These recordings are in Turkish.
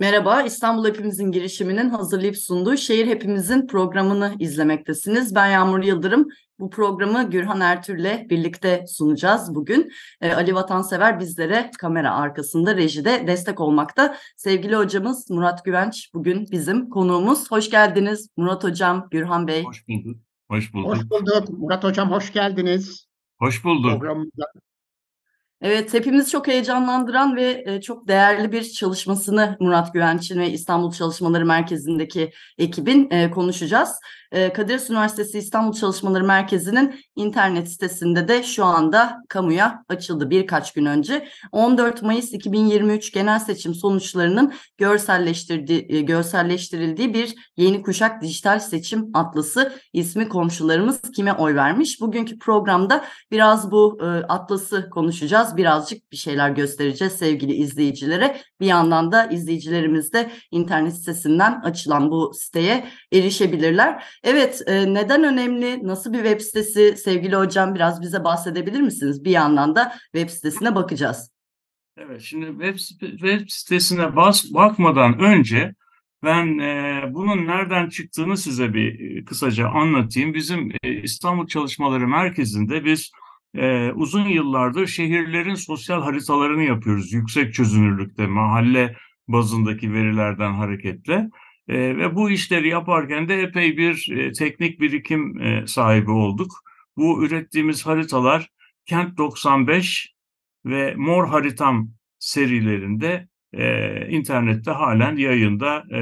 Merhaba, İstanbul Hepimizin girişiminin hazırlayıp sunduğu Şehir Hepimizin programını izlemektesiniz. Ben Yağmur Yıldırım. Bu programı Gürhan Ertürk'le birlikte sunacağız bugün. Ee, Ali Vatansever bizlere kamera arkasında rejide destek olmakta. Sevgili hocamız Murat Güvenç bugün bizim konuğumuz. Hoş geldiniz Murat Hocam, Gürhan Bey. Hoş bulduk. Hoş bulduk. Hoş bulduk. Murat Hocam hoş geldiniz. Hoş bulduk. Programımıza, Evet, hepimiz çok heyecanlandıran ve e, çok değerli bir çalışmasını Murat Güvenç'in ve İstanbul Çalışmaları Merkezi'ndeki ekibin e, konuşacağız. E, ee, Kadir Üniversitesi İstanbul Çalışmaları Merkezi'nin internet sitesinde de şu anda kamuya açıldı birkaç gün önce. 14 Mayıs 2023 genel seçim sonuçlarının e, görselleştirildiği bir yeni kuşak dijital seçim atlası ismi komşularımız kime oy vermiş. Bugünkü programda biraz bu e, atlası konuşacağız. Birazcık bir şeyler göstereceğiz sevgili izleyicilere. Bir yandan da izleyicilerimiz de internet sitesinden açılan bu siteye erişebilirler. Evet, e, neden önemli? Nasıl bir web sitesi? Sevgili hocam biraz bize bahsedebilir misiniz? Bir yandan da web sitesine bakacağız. Evet, şimdi web, web sitesine bas, bakmadan önce ben e, bunun nereden çıktığını size bir e, kısaca anlatayım. Bizim e, İstanbul Çalışmaları Merkezi'nde biz e, uzun yıllardır şehirlerin sosyal haritalarını yapıyoruz. Yüksek çözünürlükte, mahalle bazındaki verilerden hareketle. E, ve bu işleri yaparken de epey bir e, teknik birikim e, sahibi olduk. Bu ürettiğimiz haritalar Kent 95 ve Mor Haritam serilerinde e, internette halen yayında e,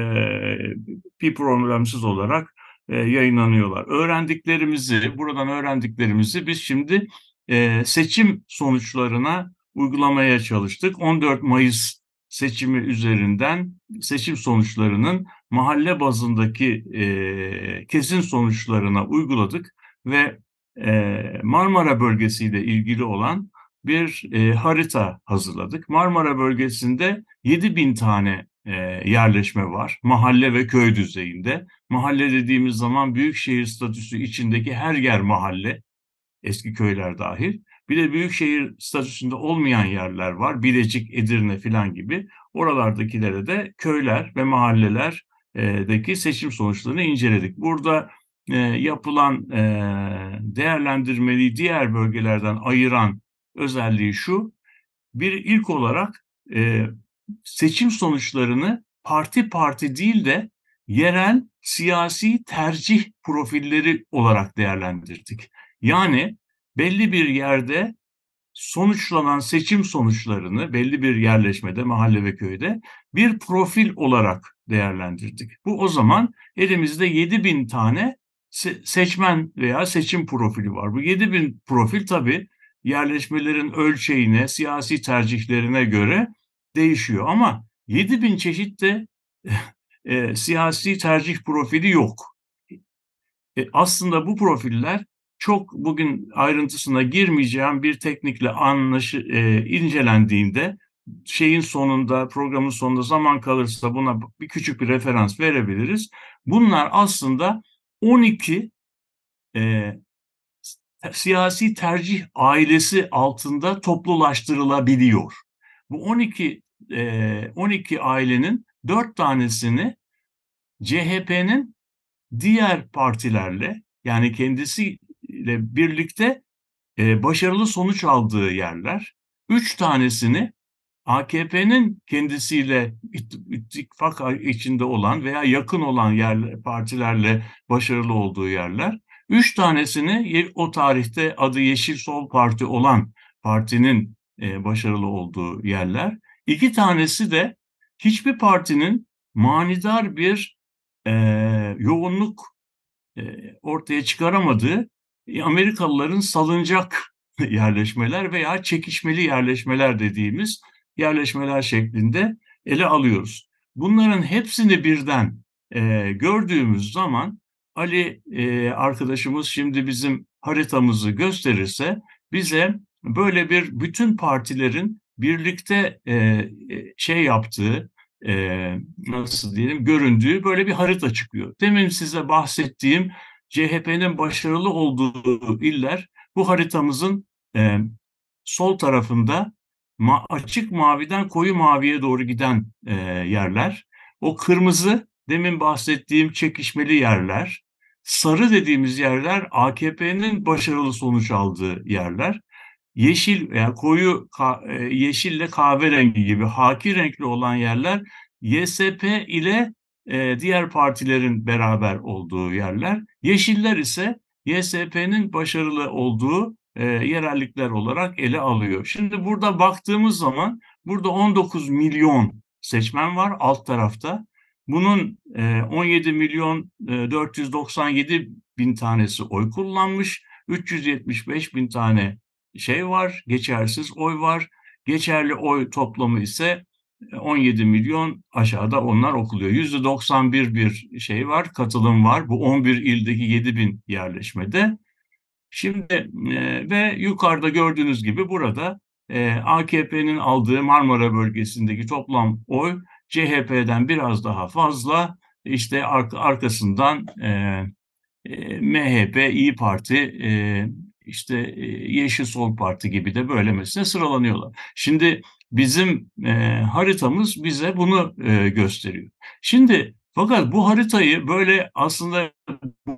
bir problemsiz olarak e, yayınlanıyorlar. Öğrendiklerimizi, buradan öğrendiklerimizi biz şimdi e, seçim sonuçlarına uygulamaya çalıştık. 14 Mayıs seçimi üzerinden seçim sonuçlarının mahalle bazındaki e, kesin sonuçlarına uyguladık ve e, Marmara bölgesiyle ilgili olan bir e, harita hazırladık. Marmara bölgesinde 7 bin tane e, yerleşme var mahalle ve köy düzeyinde. Mahalle dediğimiz zaman büyükşehir statüsü içindeki her yer mahalle, eski köyler dahil. Bir de büyükşehir statüsünde olmayan yerler var. Bilecik, Edirne filan gibi. Oralardakilere de köyler ve mahallelerdeki e, seçim sonuçlarını inceledik. Burada e, yapılan e, değerlendirmeyi diğer bölgelerden ayıran özelliği şu. Bir ilk olarak seçim sonuçlarını parti parti değil de yerel siyasi tercih profilleri olarak değerlendirdik. Yani belli bir yerde sonuçlanan seçim sonuçlarını belli bir yerleşmede, mahalle ve köyde bir profil olarak değerlendirdik. Bu o zaman elimizde 7 bin tane seçmen veya seçim profili var. Bu 7 bin profil tabii yerleşmelerin ölçeğine, siyasi tercihlerine göre değişiyor. Ama 7 bin çeşit de e, siyasi tercih profili yok. E, aslında bu profiller çok bugün ayrıntısına girmeyeceğim bir teknikle anlaşı, e, incelendiğinde şeyin sonunda programın sonunda zaman kalırsa buna bir küçük bir referans verebiliriz. Bunlar aslında 12 e, siyasi tercih ailesi altında toplulaştırılabiliyor. Bu 12 e, 12 ailenin 4 tanesini CHP'nin diğer partilerle yani kendisi ile birlikte e, başarılı sonuç aldığı yerler. Üç tanesini AKP'nin kendisiyle ittifak içinde olan veya yakın olan yer partilerle başarılı olduğu yerler. Üç tanesini o tarihte adı Yeşil Sol Parti olan partinin e, başarılı olduğu yerler. İki tanesi de hiçbir partinin manidar bir e, yoğunluk e, ortaya çıkaramadığı e, Amerikalıların salıncak yerleşmeler veya çekişmeli yerleşmeler dediğimiz yerleşmeler şeklinde ele alıyoruz. Bunların hepsini birden e, gördüğümüz zaman Ali e, arkadaşımız şimdi bizim haritamızı gösterirse bize böyle bir bütün partilerin birlikte e, e şey yaptığı, e, nasıl diyelim göründüğü böyle bir harita çıkıyor. Demin size bahsettiğim CHP'nin başarılı olduğu iller bu haritamızın e, sol tarafında ma açık maviden koyu maviye doğru giden e, yerler. O kırmızı demin bahsettiğim çekişmeli yerler. Sarı dediğimiz yerler AKP'nin başarılı sonuç aldığı yerler. Yeşil yani koyu ka, e, yeşille kahverengi gibi haki renkli olan yerler YSP ile diğer partilerin beraber olduğu yerler. Yeşiller ise YSP'nin başarılı olduğu yerellikler olarak ele alıyor. Şimdi burada baktığımız zaman burada 19 milyon seçmen var alt tarafta. Bunun 17 milyon 497 bin tanesi oy kullanmış, 375 bin tane şey var, geçersiz oy var. Geçerli oy toplamı ise 17 ee, milyon aşağıda onlar okuluyor. %91 bir şey var, katılım var. Bu 11 ildeki 7 bin yerleşmede. Şimdi e, ve yukarıda gördüğünüz gibi burada e, AKP'nin aldığı Marmara bölgesindeki toplam oy CHP'den biraz daha fazla. İşte ar- arkasından e, e, MHP, İyi Parti, e, işte e, Yeşil Sol Parti gibi de böyle mesela sıralanıyorlar. Şimdi bizim e, haritamız bize bunu e, gösteriyor. Şimdi fakat bu haritayı böyle aslında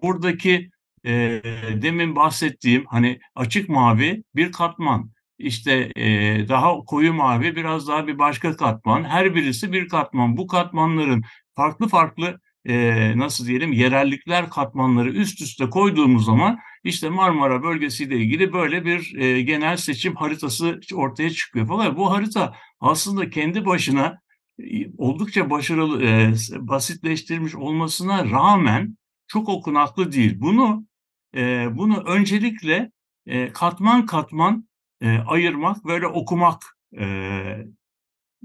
buradaki e, demin bahsettiğim hani açık mavi bir katman işte e, daha koyu mavi biraz daha bir başka katman her birisi bir katman bu katmanların farklı farklı e, nasıl diyelim yerellikler katmanları üst üste koyduğumuz zaman işte Marmara bölgesiyle ilgili böyle bir e, genel seçim haritası ortaya çıkıyor falan. Bu harita aslında kendi başına e, oldukça başarılı e, basitleştirmiş olmasına rağmen çok okunaklı değil. Bunu e, bunu öncelikle e, katman katman e, ayırmak böyle okumak e,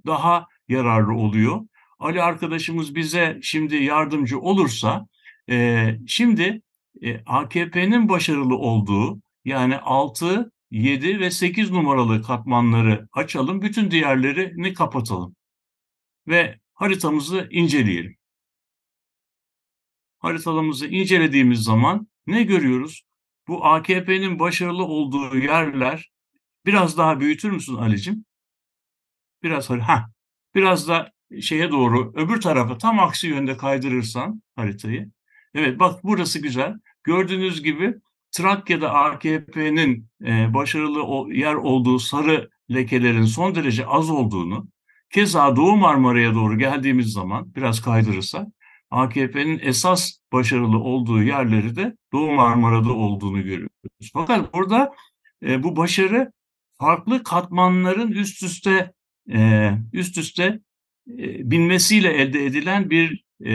daha yararlı oluyor. Ali arkadaşımız bize şimdi yardımcı olursa e, şimdi e, AKP'nin başarılı olduğu yani 6, 7 ve 8 numaralı katmanları açalım, bütün diğerlerini kapatalım ve haritamızı inceleyelim. Haritamızı incelediğimiz zaman ne görüyoruz? Bu AKP'nin başarılı olduğu yerler biraz daha büyütür müsün Ali'cim? Biraz ha biraz da şeye doğru öbür tarafa tam aksi yönde kaydırırsan haritayı. Evet bak burası güzel. Gördüğünüz gibi Trakya'da AKP'nin e, başarılı yer olduğu sarı lekelerin son derece az olduğunu, keza Doğu Marmara'ya doğru geldiğimiz zaman biraz kaydırırsak AKP'nin esas başarılı olduğu yerleri de Doğu Marmara'da olduğunu görüyoruz. Fakat burada e, bu başarı farklı katmanların üst üste e, üst üste e, binmesiyle elde edilen bir e,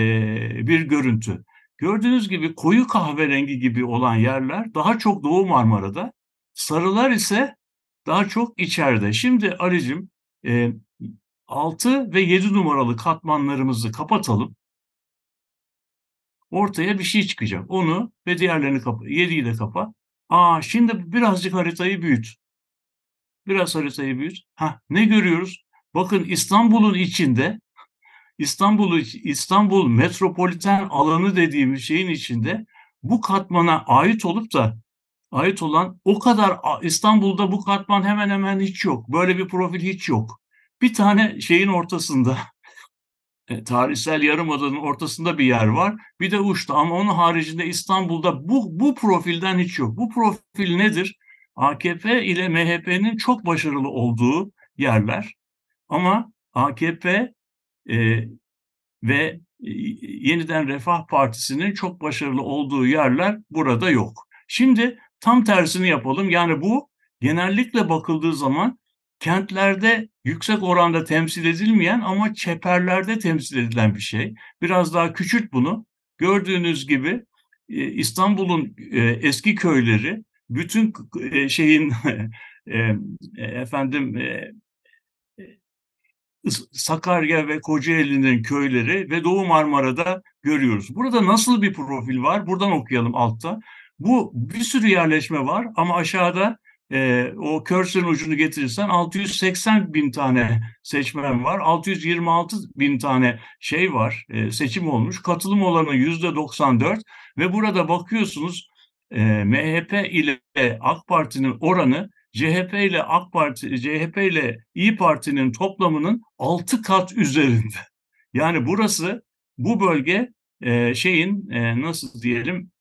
bir görüntü. Gördüğünüz gibi koyu kahverengi gibi olan yerler daha çok Doğu Marmara'da, sarılar ise daha çok içeride. Şimdi Ali'cim e, 6 ve 7 numaralı katmanlarımızı kapatalım. Ortaya bir şey çıkacak. Onu ve diğerlerini kapa. 7'yi de kapa. Aa şimdi birazcık haritayı büyüt. Biraz haritayı büyüt. Ha ne görüyoruz? Bakın İstanbul'un içinde İstanbul İstanbul metropoliten alanı dediğimiz şeyin içinde bu katmana ait olup da ait olan o kadar İstanbul'da bu katman hemen hemen hiç yok. Böyle bir profil hiç yok. Bir tane şeyin ortasında e, tarihsel yarımadanın ortasında bir yer var. Bir de uçta ama onun haricinde İstanbul'da bu, bu profilden hiç yok. Bu profil nedir? AKP ile MHP'nin çok başarılı olduğu yerler. Ama AKP e, ve e, yeniden Refah Partisi'nin çok başarılı olduğu yerler burada yok. Şimdi tam tersini yapalım. Yani bu genellikle bakıldığı zaman kentlerde yüksek oranda temsil edilmeyen ama çeperlerde temsil edilen bir şey. Biraz daha küçült bunu. Gördüğünüz gibi e, İstanbul'un e, eski köyleri bütün şeyin efendim Sakarya ve Kocaeli'nin köyleri ve Doğu Marmara'da görüyoruz. Burada nasıl bir profil var? Buradan okuyalım altta. Bu bir sürü yerleşme var ama aşağıda e, o cursor'ın ucunu getirirsen 680 bin tane seçmen var. 626 bin tane şey var, e, seçim olmuş. Katılım olanı yüzde 94 ve burada bakıyorsunuz e, MHP ile AK Parti'nin oranı CHP ile AK Parti, CHP ile İyi Parti'nin toplamının altı kat üzerinde. Yani burası bu bölge e, şeyin e, nasıl diyelim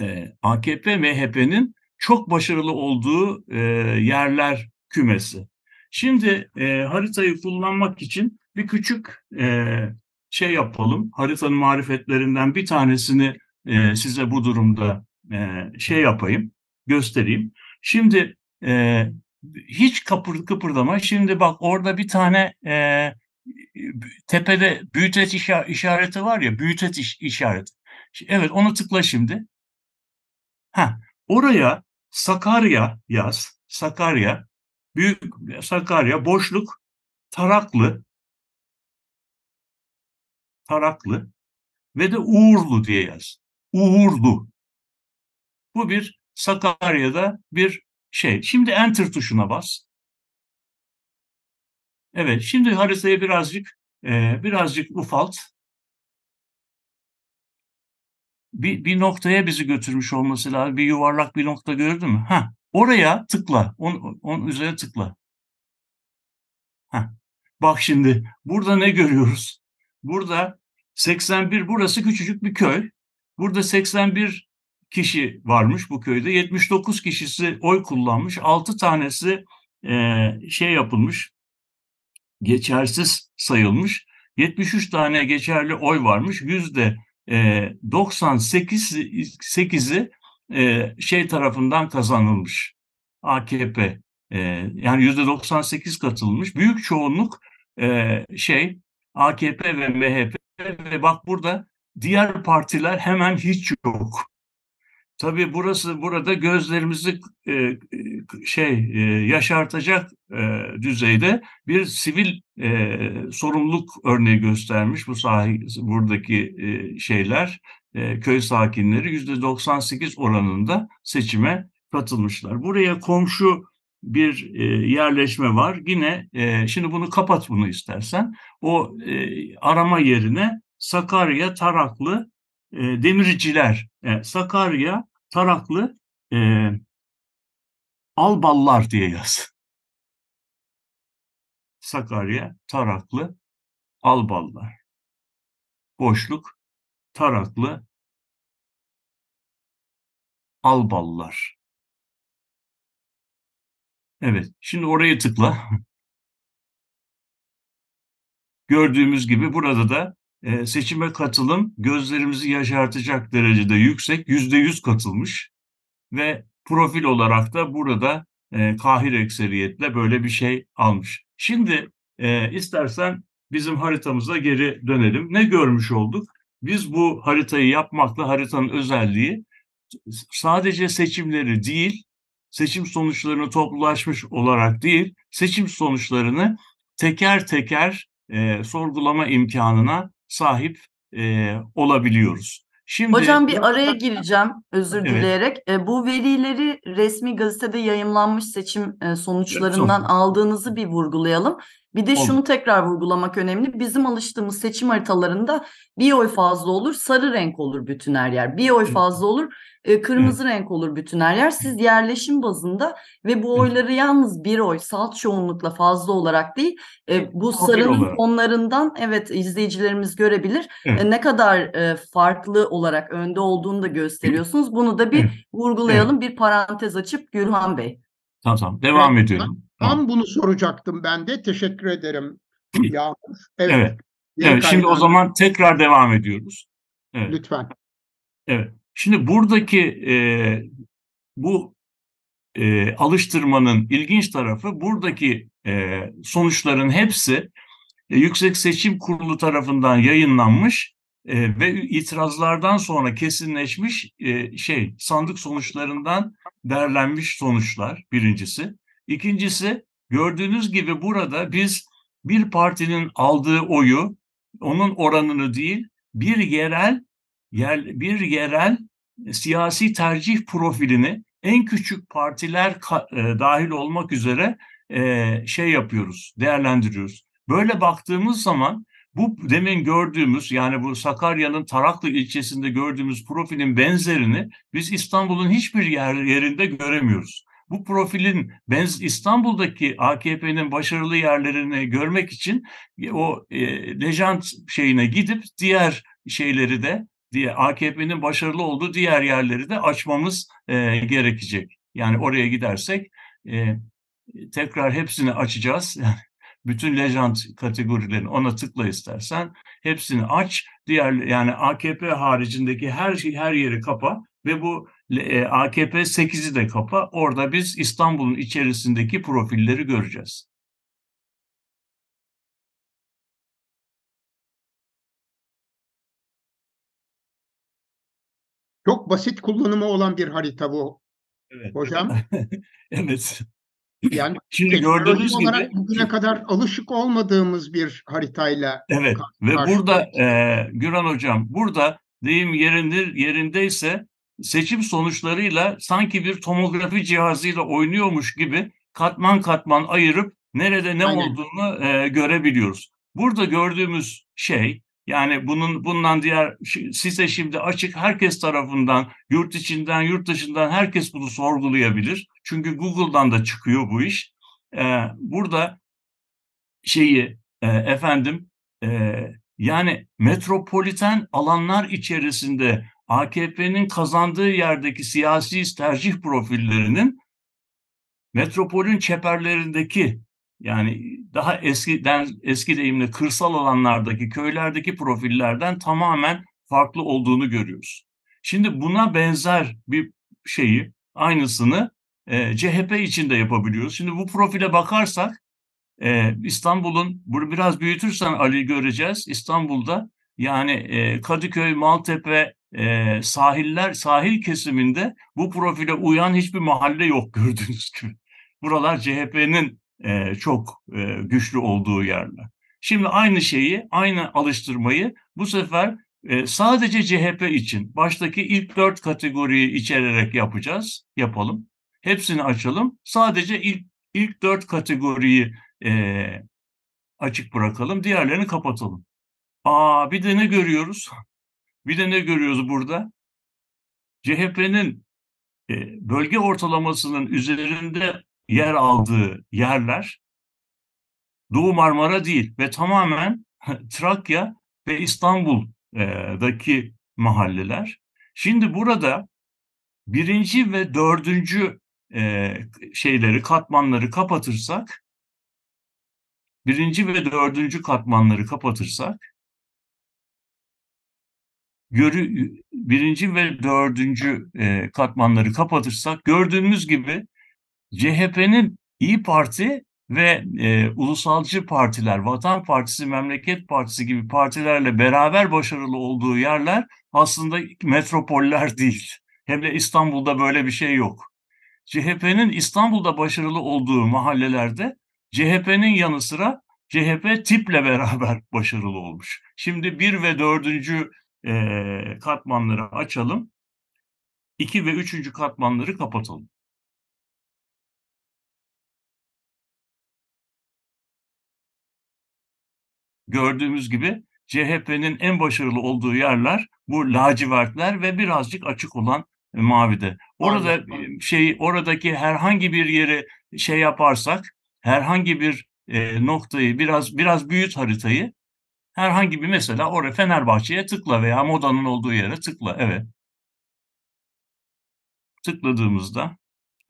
e, AKP MHP'nin çok başarılı olduğu e, yerler kümesi. Şimdi e, haritayı kullanmak için bir küçük e, şey yapalım. Haritanın marifetlerinden bir tanesini e, size bu durumda e, şey yapayım, göstereyim. Şimdi e, hiç kapır, kıpırdama. Şimdi bak orada bir tane e, tepede büyüteç işareti var ya büyüteç iş, işareti. Evet onu tıkla şimdi. Ha oraya Sakarya yaz. Sakarya büyük Sakarya boşluk Taraklı Taraklı ve de Uğurlu diye yaz. Uğurlu. Bu bir Sakarya'da bir şey. Şimdi Enter tuşuna bas. Evet, şimdi haritayı birazcık e, birazcık ufalt. Bir, bir noktaya bizi götürmüş olması lazım. Bir yuvarlak bir nokta gördün mü? Ha, oraya tıkla. Onun, on üzerine tıkla. Ha. Bak şimdi burada ne görüyoruz? Burada 81 burası küçücük bir köy. Burada 81 kişi varmış bu köyde. 79 kişisi oy kullanmış. 6 tanesi e, şey yapılmış, geçersiz sayılmış. 73 tane geçerli oy varmış. Yüzde 98'i e, e, şey tarafından kazanılmış. AKP yani yüzde 98 katılmış. Büyük çoğunluk şey AKP ve MHP ve bak burada diğer partiler hemen hiç yok. Tabii burası burada gözlerimizi e, e, şey e, yaşartacak düzeyde bir sivil e, sorumluluk örneği göstermiş bu sahi buradaki şeyler köy sakinleri yüzde 98 oranında seçime katılmışlar. Buraya komşu bir yerleşme var. Yine şimdi bunu kapat bunu istersen. O arama yerine Sakarya Taraklı demirciler. Sakarya taraklı e, alballar diye yaz. Sakarya, taraklı, alballar. Boşluk, taraklı, alballar. Evet, şimdi orayı tıkla. Gördüğümüz gibi burada da seçime katılım gözlerimizi yaşartacak derecede yüksek, yüzde yüz katılmış ve profil olarak da burada e, kahir ekseriyetle böyle bir şey almış. Şimdi e, istersen bizim haritamıza geri dönelim. Ne görmüş olduk? Biz bu haritayı yapmakla haritanın özelliği sadece seçimleri değil, seçim sonuçlarını toplulaşmış olarak değil, seçim sonuçlarını teker teker e, sorgulama imkanına sahip e, olabiliyoruz. Şimdi Hocam bir araya gireceğim özür evet. dileyerek. E, bu verileri resmi gazetede yayımlanmış seçim e, sonuçlarından evet, aldığınızı bir vurgulayalım. Bir de şunu tekrar vurgulamak önemli. Bizim alıştığımız seçim haritalarında bir oy fazla olur, sarı renk olur bütün her yer. Bir oy fazla olur, e, kırmızı renk olur bütün her yer. Siz yerleşim bazında ve bu oyları yalnız bir oy salt çoğunlukla fazla olarak değil, e, bu sarının onlarından, evet izleyicilerimiz görebilir. E, ne kadar farklı olarak önde olduğunu da gösteriyorsunuz. Bunu da bir vurgulayalım, bir parantez açıp Gülhan Bey. Tamam tamam. Devam ediyorum. Tam bunu soracaktım ben de. Teşekkür ederim Yağmur. Evet. evet. evet, şimdi o zaman tekrar devam ediyoruz. Evet. Lütfen. Evet. Şimdi buradaki e, bu e, alıştırmanın ilginç tarafı buradaki e, sonuçların hepsi e, Yüksek Seçim Kurulu tarafından yayınlanmış e, ve itirazlardan sonra kesinleşmiş e, şey sandık sonuçlarından derlenmiş sonuçlar birincisi. İkincisi gördüğünüz gibi burada biz bir partinin aldığı oyu onun oranını değil bir yerel yer, bir yerel e, siyasi tercih profilini en küçük partiler e, dahil olmak üzere e, şey yapıyoruz, değerlendiriyoruz. Böyle baktığımız zaman bu demin gördüğümüz yani bu Sakarya'nın Taraklı ilçesinde gördüğümüz profilin benzerini biz İstanbul'un hiçbir yer, yerinde göremiyoruz bu profilin benz İstanbul'daki AKP'nin başarılı yerlerini görmek için e, o e, lejant şeyine gidip diğer şeyleri de diye AKP'nin başarılı olduğu diğer yerleri de açmamız e, gerekecek. Yani oraya gidersek e, tekrar hepsini açacağız. Yani bütün lejant kategorilerini ona tıkla istersen hepsini aç. Diğer yani AKP haricindeki her şey her yeri kapa ve bu e, AKP 8'i de kapa. Orada biz İstanbul'un içerisindeki profilleri göreceğiz. Çok basit kullanımı olan bir harita bu. Evet. Hocam. evet. Yani şimdi gördüğünüz gibi bugüne kadar alışık olmadığımız bir haritayla. Evet. Ve burada e, Güran hocam burada deyim yerindir yerindeyse seçim sonuçlarıyla sanki bir tomografi cihazıyla oynuyormuş gibi katman katman ayırıp nerede ne Aynen. olduğunu e, görebiliyoruz. Burada gördüğümüz şey yani bunun bundan diğer size şimdi açık herkes tarafından yurt içinden yurt dışından herkes bunu sorgulayabilir. Çünkü Google'dan da çıkıyor bu iş. Ee, burada şeyi e, efendim e, yani metropoliten alanlar içerisinde AKP'nin kazandığı yerdeki siyasi tercih profillerinin metropolün çeperlerindeki yani daha eskiden eski deyimle kırsal alanlardaki köylerdeki profillerden tamamen farklı olduğunu görüyoruz. Şimdi buna benzer bir şeyi aynısını e, CHP için de yapabiliyoruz. Şimdi bu profile bakarsak e, İstanbul'un bunu biraz büyütürsen Ali göreceğiz. İstanbul'da yani e, Kadıköy, Maltepe, e, sahiller, sahil kesiminde bu profile uyan hiçbir mahalle yok gördüğünüz gibi. Buralar CHP'nin e, çok e, güçlü olduğu yerler. Şimdi aynı şeyi, aynı alıştırmayı bu sefer e, sadece CHP için baştaki ilk dört kategoriyi içererek yapacağız, yapalım. Hepsini açalım. Sadece ilk ilk dört kategoriyi e, açık bırakalım, diğerlerini kapatalım. Aa bir de ne görüyoruz? Bir de ne görüyoruz burada? CHP'nin e, bölge ortalamasının üzerinde yer aldığı yerler Doğu Marmara değil ve tamamen Trakya ve İstanbul'daki e, mahalleler. Şimdi burada birinci ve dördüncü e, şeyleri katmanları kapatırsak birinci ve dördüncü katmanları kapatırsak görü, birinci ve dördüncü e, katmanları kapatırsak gördüğümüz gibi CHP'nin İyi Parti ve e, ulusalcı partiler, Vatan Partisi, Memleket Partisi gibi partilerle beraber başarılı olduğu yerler aslında metropoller değil. Hem de İstanbul'da böyle bir şey yok. CHP'nin İstanbul'da başarılı olduğu mahallelerde CHP'nin yanı sıra CHP tiple beraber başarılı olmuş. Şimdi bir ve dördüncü e, katmanları açalım. 2 ve 3. katmanları kapatalım. Gördüğümüz gibi CHP'nin en başarılı olduğu yerler bu lacivertler ve birazcık açık olan e, mavide. Orada e, şey oradaki herhangi bir yeri şey yaparsak herhangi bir e, noktayı biraz biraz büyüt haritayı Herhangi bir mesela oraya Fenerbahçe'ye tıkla veya modanın olduğu yere tıkla. Evet. Tıkladığımızda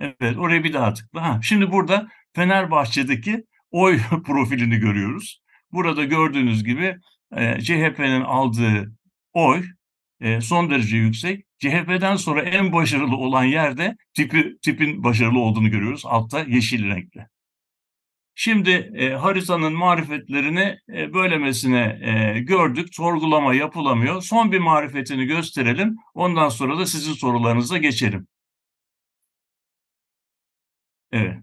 evet oraya bir daha tıkla. Ha, şimdi burada Fenerbahçe'deki oy profilini görüyoruz. Burada gördüğünüz gibi e, CHP'nin aldığı oy e, son derece yüksek. CHP'den sonra en başarılı olan yerde tipi, tipin başarılı olduğunu görüyoruz. Altta yeşil renkte. Şimdi e, haritanın marifetlerini e, böylemesine e, gördük. Sorgulama yapılamıyor. Son bir marifetini gösterelim. Ondan sonra da sizin sorularınıza geçelim. Evet.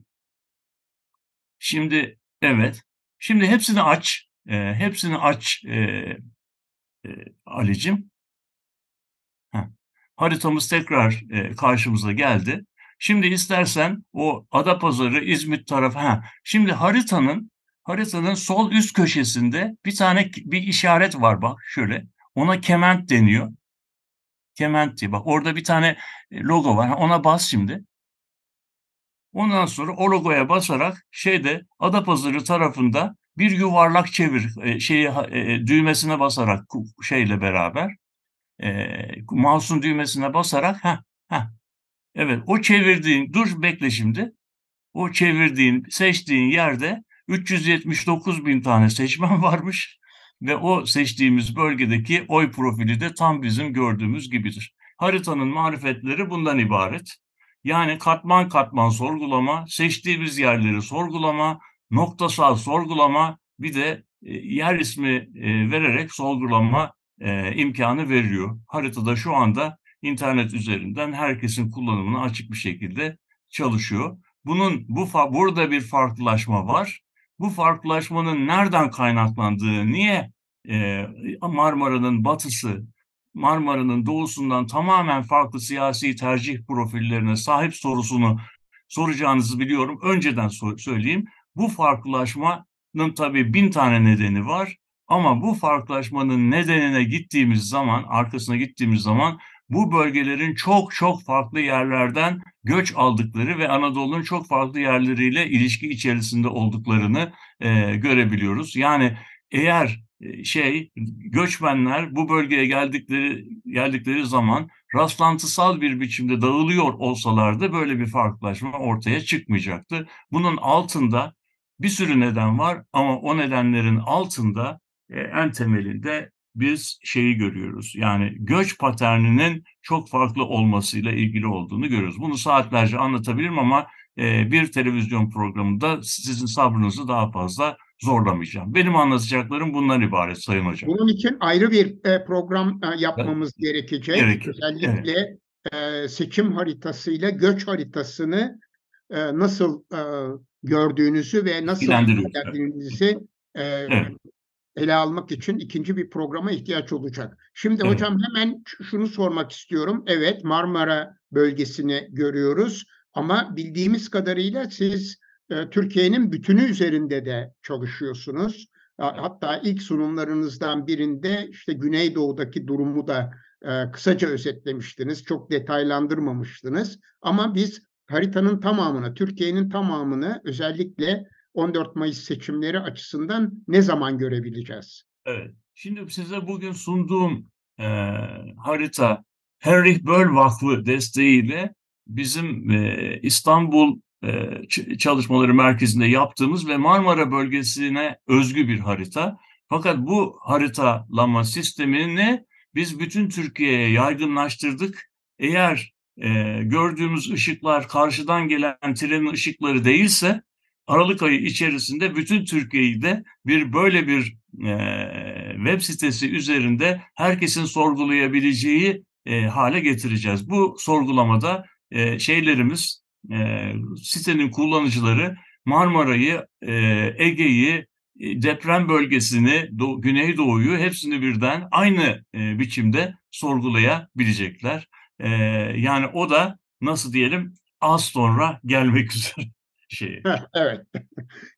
Şimdi evet. Şimdi hepsini aç. E, hepsini aç e, e, Ali'cim. Heh. Haritamız tekrar e, karşımıza geldi. Şimdi istersen o Adapazarı, İzmit tarafı. Ha, şimdi haritanın haritanın sol üst köşesinde bir tane bir işaret var bak şöyle. Ona kement deniyor. Kement diye bak orada bir tane e, logo var. Ona bas şimdi. Ondan sonra o logoya basarak şeyde Adapazarı tarafında bir yuvarlak çevir e, şeyi e, e, düğmesine basarak şeyle beraber e, mouse'un düğmesine basarak ha ha Evet o çevirdiğin dur bekle şimdi. O çevirdiğin seçtiğin yerde 379 bin tane seçmen varmış ve o seçtiğimiz bölgedeki oy profili de tam bizim gördüğümüz gibidir. Haritanın marifetleri bundan ibaret. Yani katman katman sorgulama, seçtiğimiz yerleri sorgulama, noktasal sorgulama bir de e, yer ismi e, vererek sorgulama e, imkanı veriyor. Haritada şu anda internet üzerinden herkesin kullanımını açık bir şekilde çalışıyor. Bunun bu burada bir farklılaşma var. Bu farklılaşmanın nereden kaynaklandığı, niye e, Marmara'nın batısı Marmara'nın doğusundan tamamen farklı siyasi tercih profillerine sahip sorusunu soracağınızı biliyorum. Önceden so- söyleyeyim. Bu farklılaşmanın tabii bin tane nedeni var. Ama bu farklılaşmanın nedenine gittiğimiz zaman, arkasına gittiğimiz zaman bu bölgelerin çok çok farklı yerlerden göç aldıkları ve Anadolu'nun çok farklı yerleriyle ilişki içerisinde olduklarını e, görebiliyoruz. Yani eğer e, şey göçmenler bu bölgeye geldikleri geldikleri zaman rastlantısal bir biçimde dağılıyor olsalardı böyle bir farklılaşma ortaya çıkmayacaktı. Bunun altında bir sürü neden var ama o nedenlerin altında e, en temelinde biz şeyi görüyoruz. Yani göç paterninin çok farklı olmasıyla ilgili olduğunu görüyoruz. Bunu saatlerce anlatabilirim ama e, bir televizyon programında sizin sabrınızı daha fazla zorlamayacağım. Benim anlatacaklarım bunlar ibaret Sayın Hocam. Bunun için ayrı bir e, program e, yapmamız evet. gerekecek. Gerekir. Özellikle evet. e, seçim haritasıyla göç haritasını e, nasıl e, gördüğünüzü ve nasıl ilgilendirdiğinizi e, evet ele almak için ikinci bir programa ihtiyaç olacak. Şimdi Hı. hocam hemen şunu sormak istiyorum. Evet Marmara bölgesini görüyoruz ama bildiğimiz kadarıyla siz e, Türkiye'nin bütünü üzerinde de çalışıyorsunuz. Hatta ilk sunumlarınızdan birinde işte Güneydoğu'daki durumu da e, kısaca özetlemiştiniz. Çok detaylandırmamıştınız. Ama biz haritanın tamamını, Türkiye'nin tamamını özellikle 14 Mayıs seçimleri açısından ne zaman görebileceğiz? Evet. Şimdi size bugün sunduğum e, harita Henrik Böll Vakfı desteğiyle bizim e, İstanbul e, Çalışmaları Merkezi'nde yaptığımız ve Marmara bölgesine özgü bir harita. Fakat bu haritalama sistemini biz bütün Türkiye'ye yaygınlaştırdık. Eğer e, gördüğümüz ışıklar karşıdan gelen trenin ışıkları değilse Aralık ayı içerisinde bütün Türkiye'de bir böyle bir e, web sitesi üzerinde herkesin sorgulayabileceği e, hale getireceğiz. Bu sorgulamada e, şeylerimiz, e, sitenin kullanıcıları Marmara'yı, e, Ege'yi, deprem bölgesini, do, Güneydoğu'yu hepsini birden aynı e, biçimde sorgulayabilecekler. E, yani o da nasıl diyelim az sonra gelmek üzere şeyi. evet.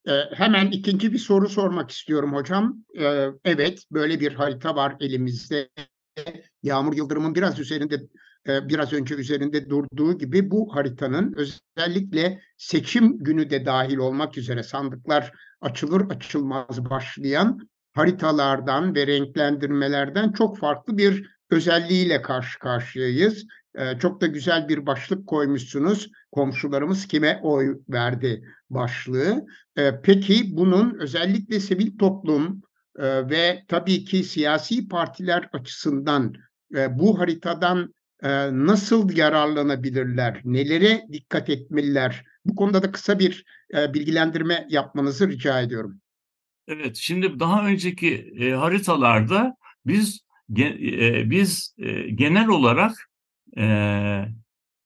Ee, hemen ikinci bir soru sormak istiyorum hocam. Ee, evet, böyle bir harita var elimizde. Yağmur Yıldırım'ın biraz üzerinde e, biraz önce üzerinde durduğu gibi bu haritanın özellikle seçim günü de dahil olmak üzere sandıklar açılır açılmaz başlayan haritalardan ve renklendirmelerden çok farklı bir özelliğiyle karşı karşıyayız. Ee, çok da güzel bir başlık koymuşsunuz. Komşularımız kime oy verdi başlığı. Ee, peki bunun özellikle sivil toplum e, ve tabii ki siyasi partiler açısından e, bu haritadan e, nasıl yararlanabilirler? Nelere dikkat etmeliler? Bu konuda da kısa bir bilgilendirme yapmanızı rica ediyorum. Evet, şimdi daha önceki haritalarda biz biz genel olarak e,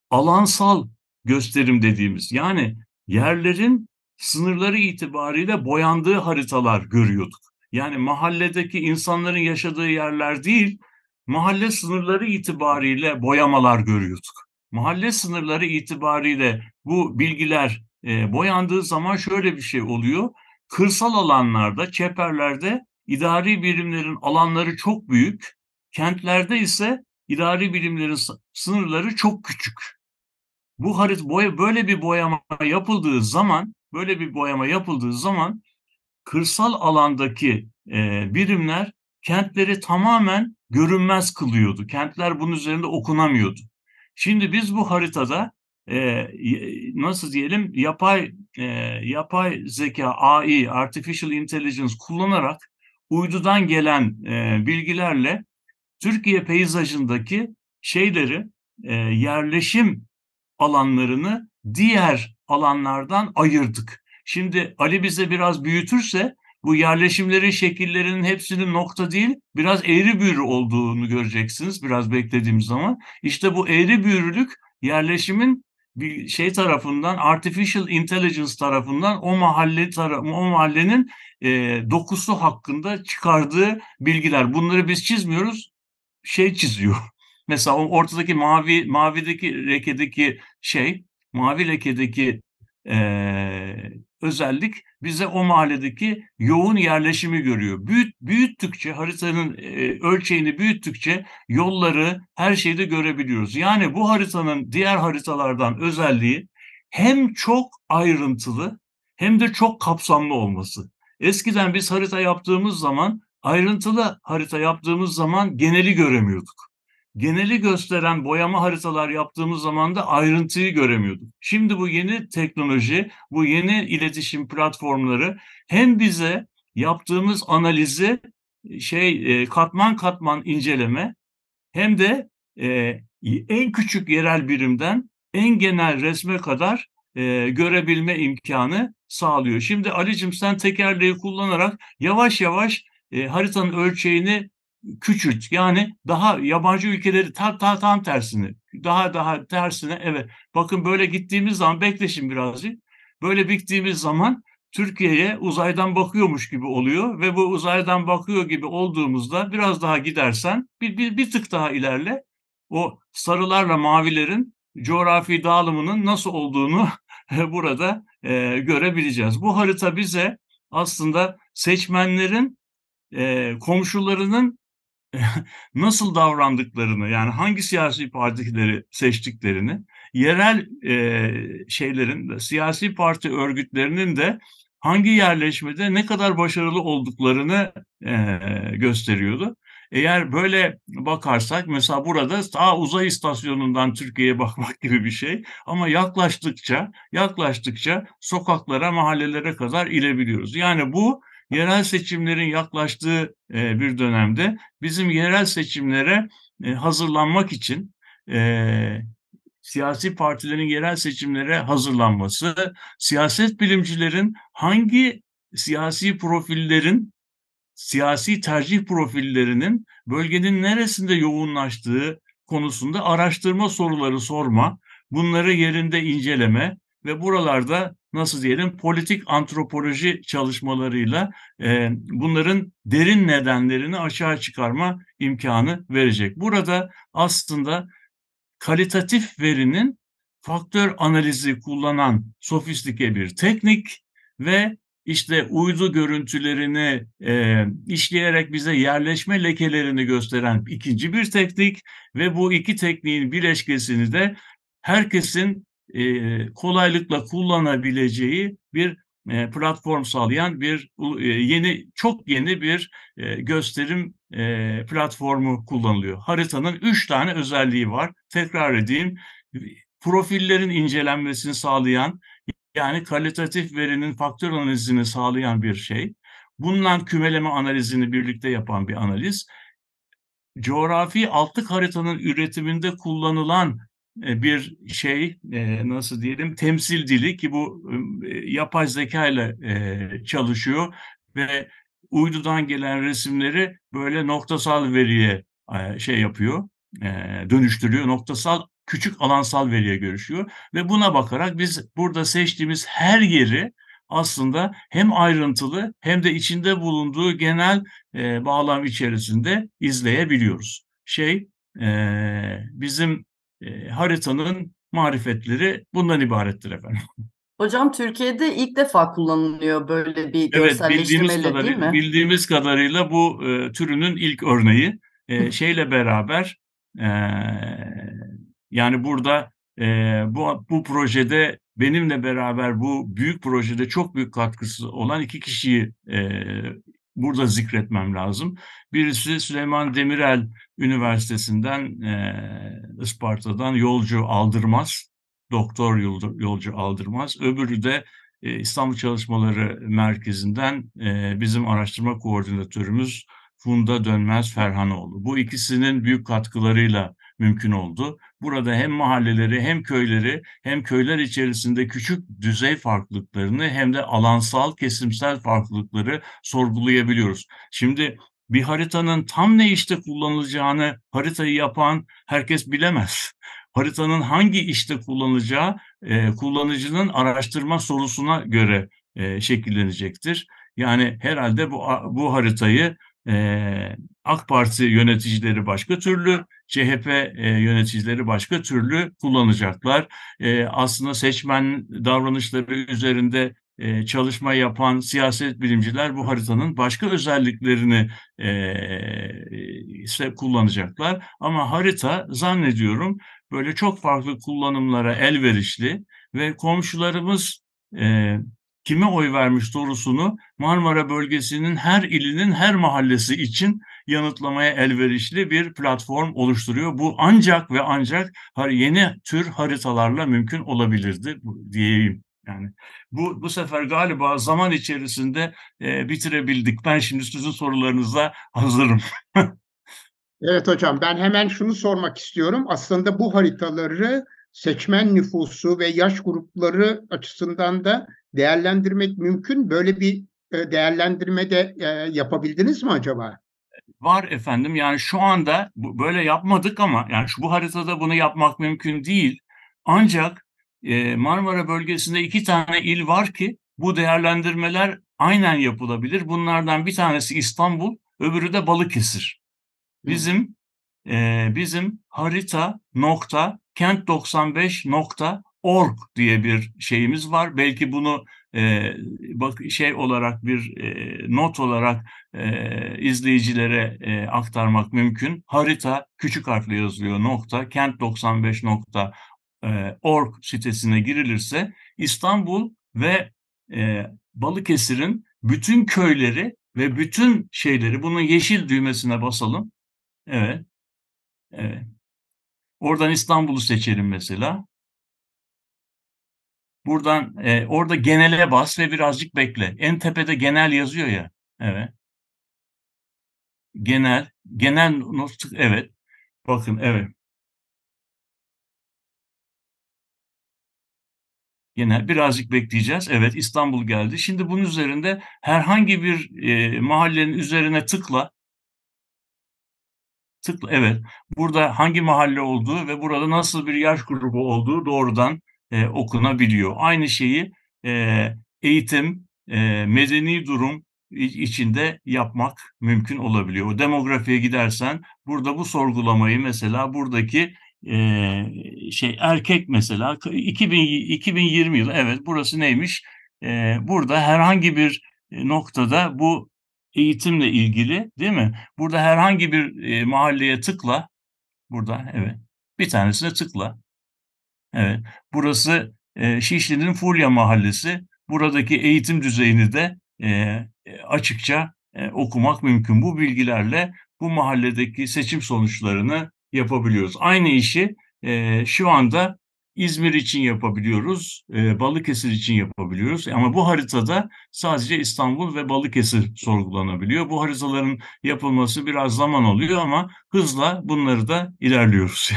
alansal gösterim dediğimiz yani yerlerin sınırları itibariyle boyandığı haritalar görüyorduk. Yani mahalledeki insanların yaşadığı yerler değil, mahalle sınırları itibariyle boyamalar görüyorduk. Mahalle sınırları itibariyle bu bilgiler e, boyandığı zaman şöyle bir şey oluyor. Kırsal alanlarda, çeperlerde idari birimlerin alanları çok büyük, kentlerde ise idari bilimlerin sınırları çok küçük. Bu harit boya böyle bir boyama yapıldığı zaman, böyle bir boyama yapıldığı zaman kırsal alandaki e, birimler kentleri tamamen görünmez kılıyordu. Kentler bunun üzerinde okunamıyordu. Şimdi biz bu haritada e, nasıl diyelim yapay e, yapay zeka AI artificial intelligence kullanarak uydudan gelen e, bilgilerle Türkiye peyzajındaki şeyleri, e, yerleşim alanlarını diğer alanlardan ayırdık. Şimdi Ali bize biraz büyütürse bu yerleşimlerin şekillerinin hepsinin nokta değil biraz eğri büğrü olduğunu göreceksiniz biraz beklediğim zaman. İşte bu eğri büğrülük yerleşimin bir şey tarafından artificial intelligence tarafından o mahalle tara o mahallenin e, dokusu hakkında çıkardığı bilgiler. Bunları biz çizmiyoruz şey çiziyor. Mesela o ortadaki mavi mavideki lekedeki şey, mavi lekedeki e, özellik bize o mahalledeki yoğun yerleşimi görüyor. Büyüt, büyüttükçe haritanın e, ölçeğini büyüttükçe yolları her şeyi de görebiliyoruz. Yani bu haritanın diğer haritalardan özelliği hem çok ayrıntılı hem de çok kapsamlı olması. Eskiden biz harita yaptığımız zaman Ayrıntılı harita yaptığımız zaman geneli göremiyorduk. Geneli gösteren boyama haritalar yaptığımız zaman da ayrıntıyı göremiyorduk. Şimdi bu yeni teknoloji, bu yeni iletişim platformları hem bize yaptığımız analizi e, şey e, katman katman inceleme hem de e, en küçük yerel birimden en genel resme kadar görebilme imkanı sağlıyor. Şimdi Ali'cim sen tekerleği kullanarak yavaş yavaş e, haritanın ölçeğini küçült. Yani daha yabancı ülkeleri tam, tam, tam tersini, daha daha tersine evet. Bakın böyle gittiğimiz zaman bekleşin birazcık. Böyle bittiğimiz zaman Türkiye'ye uzaydan bakıyormuş gibi oluyor ve bu uzaydan bakıyor gibi olduğumuzda biraz daha gidersen bir, bir, bir tık daha ilerle o sarılarla mavilerin coğrafi dağılımının nasıl olduğunu burada e, görebileceğiz. Bu harita bize aslında seçmenlerin e, komşularının nasıl davrandıklarını yani hangi siyasi partileri seçtiklerini yerel e, şeylerin siyasi parti örgütlerinin de hangi yerleşmede ne kadar başarılı olduklarını e, gösteriyordu. Eğer böyle bakarsak mesela burada ta uzay istasyonundan Türkiye'ye bakmak gibi bir şey ama yaklaştıkça yaklaştıkça sokaklara mahallelere kadar inebiliyoruz. Yani bu yerel seçimlerin yaklaştığı e, bir dönemde bizim yerel seçimlere e, hazırlanmak için e, siyasi partilerin yerel seçimlere hazırlanması, siyaset bilimcilerin hangi siyasi profillerin siyasi tercih profillerinin bölgenin neresinde yoğunlaştığı konusunda araştırma soruları sorma, bunları yerinde inceleme, ve buralarda nasıl diyelim politik antropoloji çalışmalarıyla e, bunların derin nedenlerini aşağı çıkarma imkanı verecek. Burada aslında kalitatif verinin faktör analizi kullanan sofistike bir teknik ve işte uydu görüntülerini e, işleyerek bize yerleşme lekelerini gösteren ikinci bir teknik ve bu iki tekniğin bileşkesini de herkesin e, kolaylıkla kullanabileceği bir e, platform sağlayan bir e, yeni çok yeni bir e, gösterim e, platformu kullanılıyor. Haritanın üç tane özelliği var. Tekrar edeyim. Profillerin incelenmesini sağlayan yani kalitatif verinin faktör analizini sağlayan bir şey. Bundan kümeleme analizini birlikte yapan bir analiz. Coğrafi altlık haritanın üretiminde kullanılan e, bir şey e, nasıl diyelim temsil dili ki bu e, yapay zeka ile çalışıyor ve uydudan gelen resimleri böyle noktasal veriye şey yapıyor dönüştürüyor noktasal küçük alansal veriye görüşüyor ve buna bakarak biz burada seçtiğimiz her yeri aslında hem ayrıntılı hem de içinde bulunduğu genel bağlam içerisinde izleyebiliyoruz. Şey bizim e, haritanın marifetleri bundan ibarettir efendim. Hocam Türkiye'de ilk defa kullanılıyor böyle bir evet, bildiğimiz kadarıyla, değil mi? Bildiğimiz kadarıyla bu e, türünün ilk örneği e, şeyle beraber e, yani burada e, bu, bu projede benimle beraber bu büyük projede çok büyük katkısı olan iki kişiyi e, burada zikretmem lazım. Birisi Süleyman Demirel Üniversitesi'nden e, Isparta'dan Yolcu Aldırmaz, Doktor Yolcu Aldırmaz. Öbürü de e, İstanbul Çalışmaları Merkezi'nden e, bizim araştırma koordinatörümüz Funda Dönmez Ferhanoğlu. Bu ikisinin büyük katkılarıyla mümkün oldu burada hem mahalleleri hem köyleri hem köyler içerisinde küçük düzey farklılıklarını hem de alansal kesimsel farklılıkları sorgulayabiliyoruz. Şimdi bir haritanın tam ne işte kullanılacağını haritayı yapan herkes bilemez. Haritanın hangi işte kullanılacağı e, kullanıcının araştırma sorusuna göre e, şekillenecektir. Yani herhalde bu bu haritayı e, AK Parti yöneticileri başka türlü, CHP e, yöneticileri başka türlü kullanacaklar. E, aslında seçmen davranışları üzerinde e, çalışma yapan siyaset bilimciler bu haritanın başka özelliklerini e, işte kullanacaklar. Ama harita zannediyorum böyle çok farklı kullanımlara elverişli ve komşularımız e, kime oy vermiş sorusunu Marmara bölgesinin her ilinin her mahallesi için yanıtlamaya elverişli bir platform oluşturuyor. Bu ancak ve ancak yeni tür haritalarla mümkün olabilirdi diyeyim. Yani bu bu sefer galiba zaman içerisinde e, bitirebildik. Ben şimdi sizin sorularınıza hazırım. evet hocam ben hemen şunu sormak istiyorum. Aslında bu haritaları seçmen nüfusu ve yaş grupları açısından da değerlendirmek mümkün. Böyle bir e, değerlendirme de e, yapabildiniz mi acaba? Var efendim yani şu anda böyle yapmadık ama yani şu bu haritada bunu yapmak mümkün değil. Ancak e, Marmara bölgesinde iki tane il var ki bu değerlendirmeler aynen yapılabilir. Bunlardan bir tanesi İstanbul, öbürü de Balıkesir. Bizim e, bizim harita nokta kent95.org diye bir şeyimiz var. Belki bunu e, bak şey olarak bir e, not olarak e, izleyicilere e, aktarmak mümkün. Harita küçük harfle yazılıyor nokta kent95.org sitesine girilirse İstanbul ve e, Balıkesir'in bütün köyleri ve bütün şeyleri bunun yeşil düğmesine basalım. Evet. Evet. Oradan İstanbul'u seçelim mesela. Buradan e, orada genele bas ve birazcık bekle. En tepede genel yazıyor ya. Evet. Genel. Genel not evet. Bakın evet. Yine birazcık bekleyeceğiz. Evet İstanbul geldi. Şimdi bunun üzerinde herhangi bir e, mahallenin üzerine tıkla tıkla evet burada hangi mahalle olduğu ve burada nasıl bir yaş grubu olduğu doğrudan e, okunabiliyor. Aynı şeyi e, eğitim, e, medeni durum içinde yapmak mümkün olabiliyor. O demografiye gidersen burada bu sorgulamayı mesela buradaki e, şey erkek mesela 2000, 2020 yılı evet burası neymiş? E, burada herhangi bir e, noktada bu eğitimle ilgili değil mi? Burada herhangi bir e, mahalleye tıkla. Burada evet. Bir tanesine tıkla. Evet. Burası e, Şişli'nin Fulya Mahallesi. Buradaki eğitim düzeyini de e, e açıkça e, okumak mümkün. Bu bilgilerle bu mahalledeki seçim sonuçlarını yapabiliyoruz. Aynı işi e, şu anda İzmir için yapabiliyoruz, e, Balıkesir için yapabiliyoruz. Ama bu haritada sadece İstanbul ve Balıkesir sorgulanabiliyor. Bu haritaların yapılması biraz zaman alıyor ama hızla bunları da ilerliyoruz.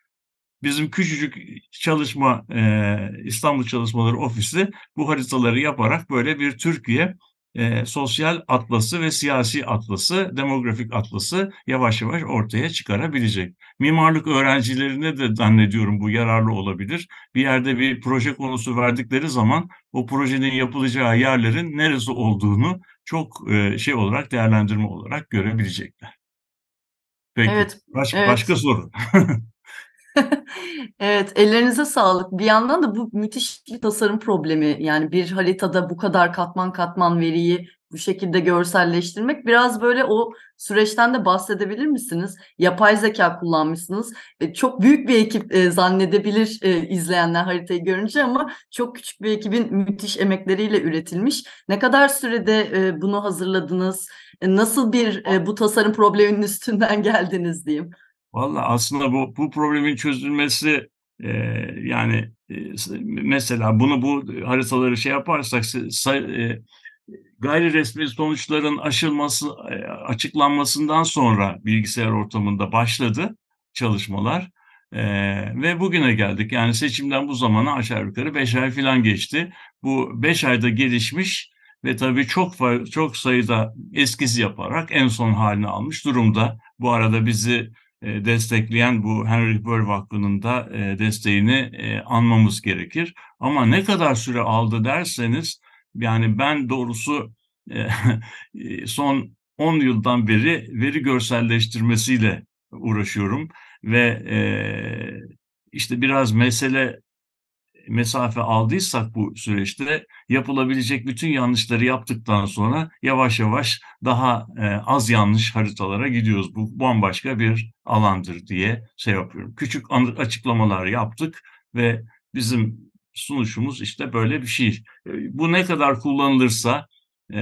Bizim küçücük çalışma, e, İstanbul Çalışmaları Ofisi bu haritaları yaparak böyle bir Türkiye e, sosyal atlası ve siyasi atlası, demografik atlası yavaş yavaş ortaya çıkarabilecek. Mimarlık öğrencilerine de zannediyorum bu yararlı olabilir. Bir yerde bir proje konusu verdikleri zaman o projenin yapılacağı yerlerin neresi olduğunu çok e, şey olarak değerlendirme olarak görebilecekler. Peki. Evet, baş, evet. Başka soru. evet, ellerinize sağlık. Bir yandan da bu müthiş bir tasarım problemi. Yani bir haritada bu kadar katman katman veriyi bu şekilde görselleştirmek biraz böyle o süreçten de bahsedebilir misiniz? Yapay zeka kullanmışsınız. E, çok büyük bir ekip e, zannedebilir e, izleyenler haritayı görünce ama çok küçük bir ekibin müthiş emekleriyle üretilmiş. Ne kadar sürede e, bunu hazırladınız? E, nasıl bir e, bu tasarım probleminin üstünden geldiniz diyeyim? Valla aslında bu, bu problemin çözülmesi e, yani e, mesela bunu bu haritaları şey yaparsak say, e, gayri resmi sonuçların aşılması açıklanmasından sonra bilgisayar ortamında başladı çalışmalar e, ve bugüne geldik. Yani seçimden bu zamana aşağı yukarı 5 ay falan geçti. Bu 5 ayda gelişmiş ve tabii çok çok sayıda eskiz yaparak en son halini almış durumda. Bu arada bizi e, destekleyen bu Henry Böll Vakfı'nın da e, desteğini e, anmamız gerekir. Ama ne kadar süre aldı derseniz yani ben doğrusu son 10 yıldan beri veri görselleştirmesiyle uğraşıyorum ve işte biraz mesele mesafe aldıysak bu süreçte yapılabilecek bütün yanlışları yaptıktan sonra yavaş yavaş daha e, az yanlış haritalara gidiyoruz. Bu bambaşka bir alandır diye şey yapıyorum. Küçük açıklamalar yaptık ve bizim sunuşumuz işte böyle bir şey. E, bu ne kadar kullanılırsa, e,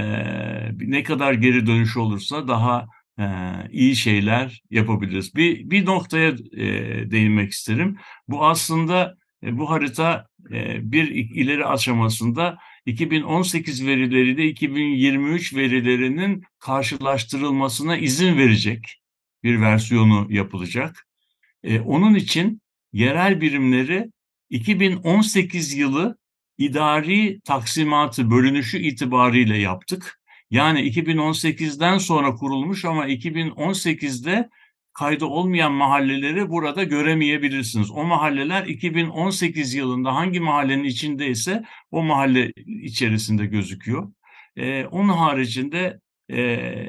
ne kadar geri dönüş olursa daha e, iyi şeyler yapabiliriz. Bir, bir noktaya e, değinmek isterim. Bu aslında e, bu harita e, bir ileri aşamasında 2018 verileriyle 2023 verilerinin karşılaştırılmasına izin verecek bir versiyonu yapılacak. E, onun için yerel birimleri 2018 yılı idari taksimatı bölünüşü itibariyle yaptık. Yani 2018'den sonra kurulmuş ama 2018'de kaydı olmayan mahalleleri burada göremeyebilirsiniz. O mahalleler 2018 yılında hangi mahallenin içindeyse o mahalle içerisinde gözüküyor. Ee, onun haricinde e,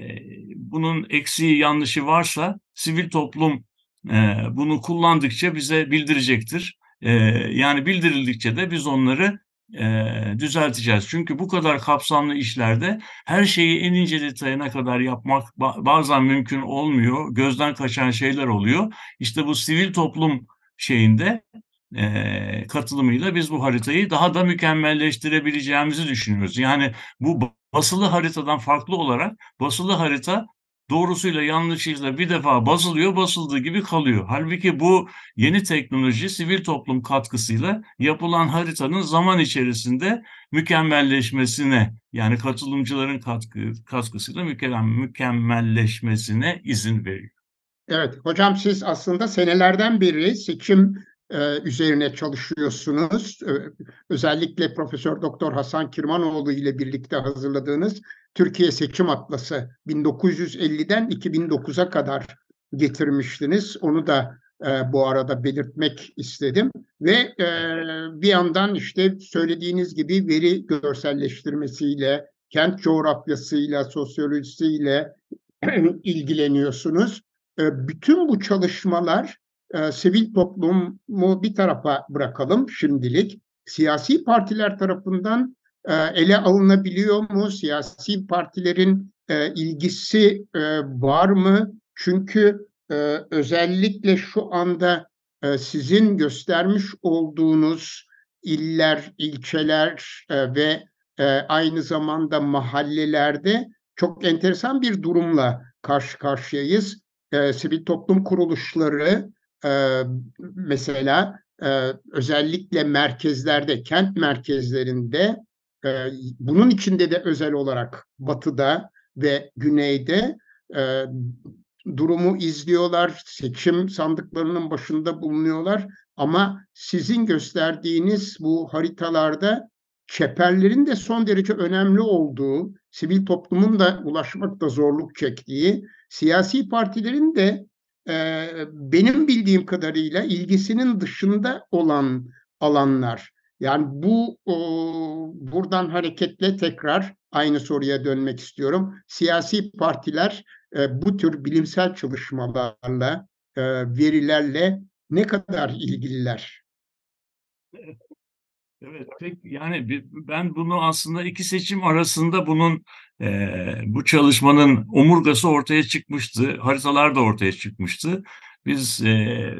bunun eksiği yanlışı varsa sivil toplum e, bunu kullandıkça bize bildirecektir. E, yani bildirildikçe de biz onları e, düzelteceğiz. Çünkü bu kadar kapsamlı işlerde her şeyi en ince detayına kadar yapmak bazen mümkün olmuyor. Gözden kaçan şeyler oluyor. İşte bu sivil toplum şeyinde e, katılımıyla biz bu haritayı daha da mükemmelleştirebileceğimizi düşünüyoruz. Yani bu basılı haritadan farklı olarak basılı harita doğrusuyla yanlışıyla bir defa basılıyor, basıldığı gibi kalıyor. Halbuki bu yeni teknoloji sivil toplum katkısıyla yapılan haritanın zaman içerisinde mükemmelleşmesine yani katılımcıların katkı, katkısıyla mükemmelleşmesine izin veriyor. Evet hocam siz aslında senelerden beri seçim e, üzerine çalışıyorsunuz. E, özellikle Profesör Doktor Hasan Kirmanoğlu ile birlikte hazırladığınız Türkiye Seçim Atlası 1950'den 2009'a kadar getirmiştiniz. Onu da e, bu arada belirtmek istedim ve bir yandan işte söylediğiniz gibi veri görselleştirmesiyle, kent coğrafyasıyla, sosyolojisiyle ilgileniyorsunuz. bütün bu çalışmalar e, sivil toplumu bir tarafa bırakalım şimdilik. Siyasi partiler tarafından e, ele alınabiliyor mu? Siyasi partilerin e, ilgisi e, var mı? Çünkü e, özellikle şu anda e, sizin göstermiş olduğunuz iller, ilçeler e, ve e, aynı zamanda mahallelerde çok enteresan bir durumla karşı karşıyayız. E, sivil toplum kuruluşları e, mesela e, özellikle merkezlerde, kent merkezlerinde e, bunun içinde de özel olarak batıda ve güneyde e, durumu izliyorlar, seçim sandıklarının başında bulunuyorlar ama sizin gösterdiğiniz bu haritalarda çeperlerin de son derece önemli olduğu, sivil toplumun da ulaşmakta zorluk çektiği, siyasi partilerin de e, benim bildiğim kadarıyla ilgisinin dışında olan alanlar. Yani bu o, buradan hareketle tekrar aynı soruya dönmek istiyorum. Siyasi partiler e, bu tür bilimsel çalışmalarla, e, verilerle ne kadar ilgililer? Evet, pek yani ben bunu aslında iki seçim arasında bunun e, bu çalışmanın omurgası ortaya çıkmıştı, haritalar da ortaya çıkmıştı. Biz e,